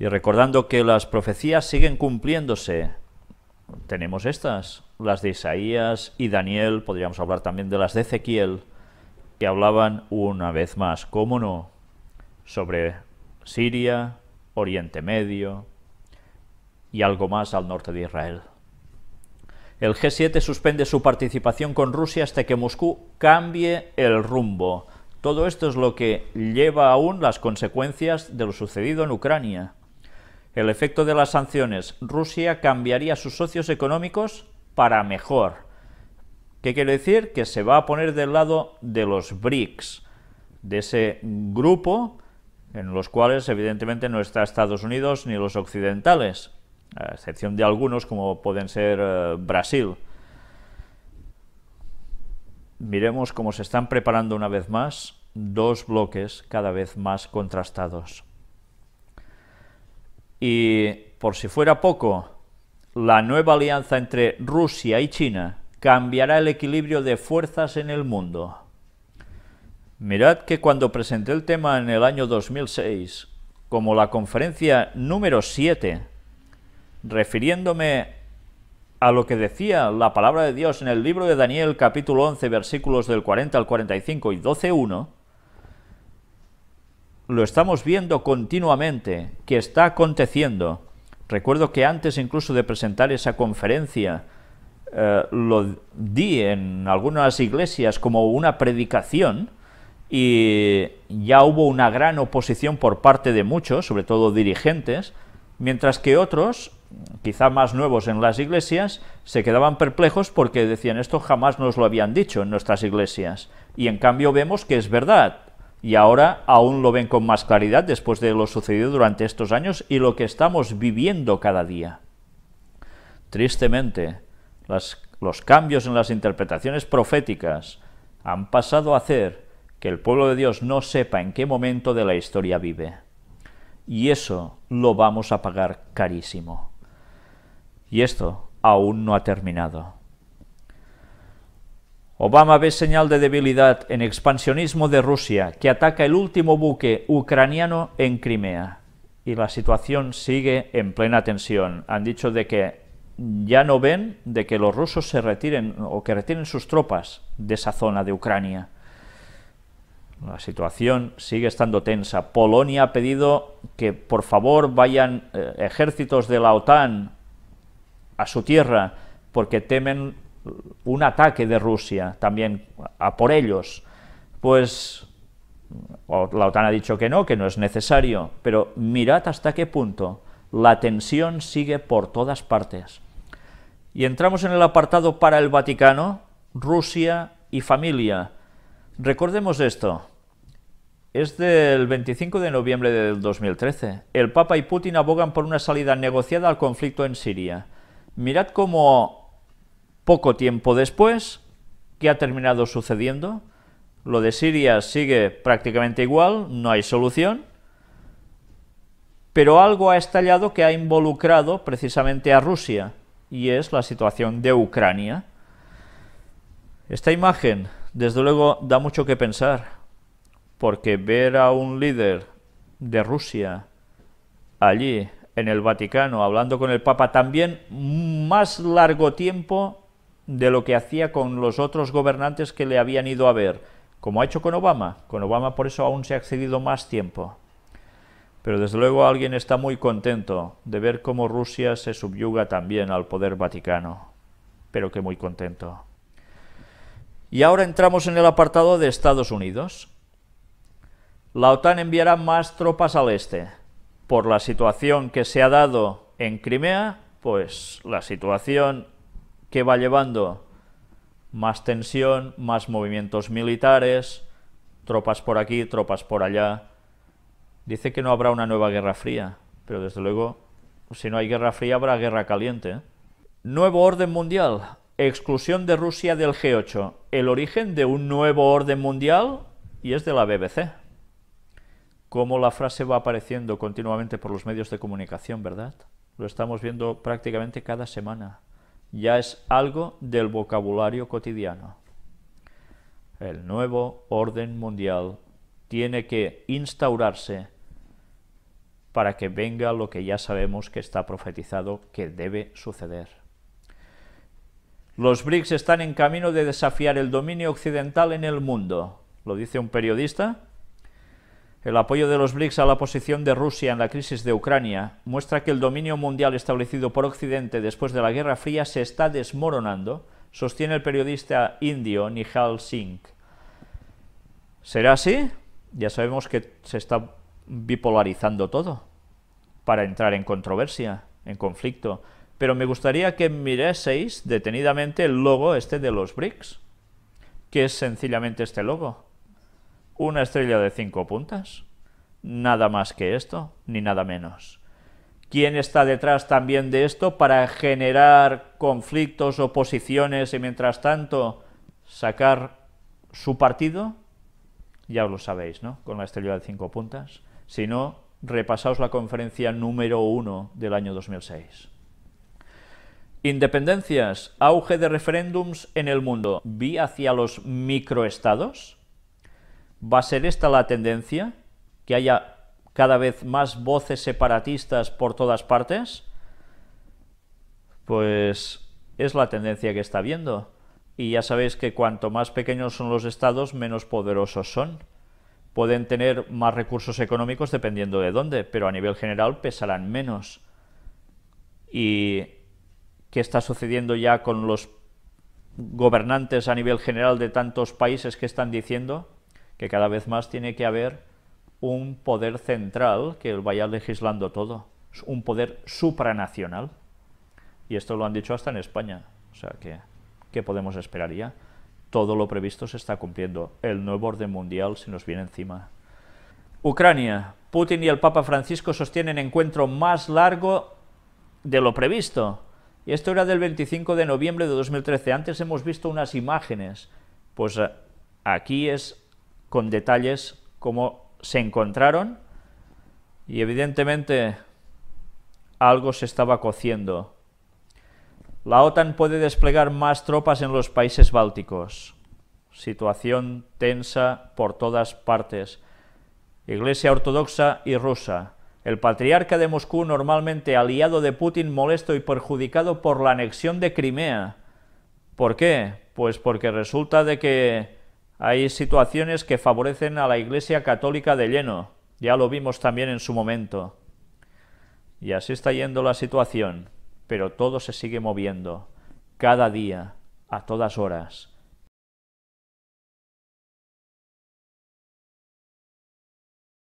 Y recordando que las profecías siguen cumpliéndose, tenemos estas, las de Isaías y Daniel, podríamos hablar también de las de Ezequiel, que hablaban una vez más, cómo no, sobre Siria, Oriente Medio y algo más al norte de Israel. El G7 suspende su participación con Rusia hasta que Moscú cambie el rumbo. Todo esto es lo que lleva aún las consecuencias de lo sucedido en Ucrania. El efecto de las sanciones. Rusia cambiaría sus socios económicos para mejor. ¿Qué quiere decir? Que se va a poner del lado de los BRICS, de ese grupo en los cuales evidentemente no está Estados Unidos ni los occidentales, a excepción de algunos como pueden ser eh, Brasil. Miremos cómo se están preparando una vez más dos bloques cada vez más contrastados. Y por si fuera poco, la nueva alianza entre Rusia y China cambiará el equilibrio de fuerzas en el mundo. Mirad que cuando presenté el tema en el año 2006, como la conferencia número 7, refiriéndome a lo que decía la palabra de Dios en el libro de Daniel capítulo 11 versículos del 40 al 45 y 12.1, lo estamos viendo continuamente, que está aconteciendo. Recuerdo que antes incluso de presentar esa conferencia, eh, lo di en algunas iglesias como una predicación y ya hubo una gran oposición por parte de muchos, sobre todo dirigentes, mientras que otros, quizá más nuevos en las iglesias, se quedaban perplejos porque decían esto jamás nos lo habían dicho en nuestras iglesias. Y en cambio vemos que es verdad, y ahora aún lo ven con más claridad después de lo sucedido durante estos años y lo que estamos viviendo cada día. Tristemente, los cambios en las interpretaciones proféticas han pasado a hacer que el pueblo de Dios no sepa en qué momento de la historia vive. Y eso lo vamos a pagar carísimo. Y esto aún no ha terminado. Obama ve señal de debilidad en expansionismo de Rusia, que ataca el último buque ucraniano en Crimea. Y la situación sigue en plena tensión. Han dicho de que ya no ven de que los rusos se retiren o que retiren sus tropas de esa zona de Ucrania. La situación sigue estando tensa. Polonia ha pedido que por favor vayan eh, ejércitos de la OTAN a su tierra porque temen un ataque de Rusia también a por ellos, pues la OTAN ha dicho que no, que no es necesario, pero mirad hasta qué punto la tensión sigue por todas partes. Y entramos en el apartado para el Vaticano, Rusia y familia. Recordemos esto. Es del 25 de noviembre del 2013. El Papa y Putin abogan por una salida negociada al conflicto en Siria. Mirad cómo poco tiempo después, ¿qué ha terminado sucediendo? Lo de Siria sigue prácticamente igual, no hay solución, pero algo ha estallado que ha involucrado precisamente a Rusia, y es la situación de Ucrania. Esta imagen, desde luego, da mucho que pensar, porque ver a un líder de Rusia allí en el Vaticano hablando con el Papa también más largo tiempo de lo que hacía con los otros gobernantes que le habían ido a ver, como ha hecho con Obama. Con Obama por eso aún se ha excedido más tiempo. Pero desde luego alguien está muy contento de ver cómo Rusia se subyuga también al poder vaticano. Pero que muy contento. Y ahora entramos en el apartado de Estados Unidos. La OTAN enviará más tropas al este. Por la situación que se ha dado en Crimea, pues la situación ¿Qué va llevando más tensión, más movimientos militares, tropas por aquí, tropas por allá. Dice que no habrá una nueva guerra fría, pero desde luego, si no hay guerra fría, habrá guerra caliente. Nuevo orden mundial, exclusión de Rusia del G8, el origen de un nuevo orden mundial y es de la BBC. Cómo la frase va apareciendo continuamente por los medios de comunicación, ¿verdad? Lo estamos viendo prácticamente cada semana ya es algo del vocabulario cotidiano. El nuevo orden mundial tiene que instaurarse para que venga lo que ya sabemos que está profetizado que debe suceder. Los BRICS están en camino de desafiar el dominio occidental en el mundo, lo dice un periodista el apoyo de los BRICS a la posición de Rusia en la crisis de Ucrania muestra que el dominio mundial establecido por Occidente después de la Guerra Fría se está desmoronando, sostiene el periodista indio Nihal Singh. ¿Será así? Ya sabemos que se está bipolarizando todo para entrar en controversia, en conflicto, pero me gustaría que miraseis detenidamente el logo este de los BRICS, que es sencillamente este logo una estrella de cinco puntas. Nada más que esto, ni nada menos. ¿Quién está detrás también de esto para generar conflictos, oposiciones y mientras tanto sacar su partido? Ya lo sabéis, ¿no? Con la estrella de cinco puntas. Si no, repasaos la conferencia número uno del año 2006. Independencias, auge de referéndums en el mundo. ¿Vi hacia los microestados? ¿Va a ser esta la tendencia? ¿Que haya cada vez más voces separatistas por todas partes? Pues es la tendencia que está viendo. Y ya sabéis que cuanto más pequeños son los estados, menos poderosos son. Pueden tener más recursos económicos dependiendo de dónde, pero a nivel general pesarán menos. ¿Y qué está sucediendo ya con los gobernantes a nivel general de tantos países que están diciendo que cada vez más tiene que haber un poder central que vaya legislando todo, un poder supranacional. Y esto lo han dicho hasta en España. O sea, que, ¿qué podemos esperar ya? Todo lo previsto se está cumpliendo. El nuevo orden mundial se nos viene encima. Ucrania. Putin y el Papa Francisco sostienen encuentro más largo de lo previsto. Y esto era del 25 de noviembre de 2013. Antes hemos visto unas imágenes. Pues eh, aquí es con detalles cómo se encontraron y evidentemente algo se estaba cociendo. La OTAN puede desplegar más tropas en los países bálticos. Situación tensa por todas partes. Iglesia ortodoxa y rusa. El patriarca de Moscú, normalmente aliado de Putin, molesto y perjudicado por la anexión de Crimea. ¿Por qué? Pues porque resulta de que hay situaciones que favorecen a la Iglesia Católica de lleno. Ya lo vimos también en su momento. Y así está yendo la situación, pero todo se sigue moviendo, cada día, a todas horas.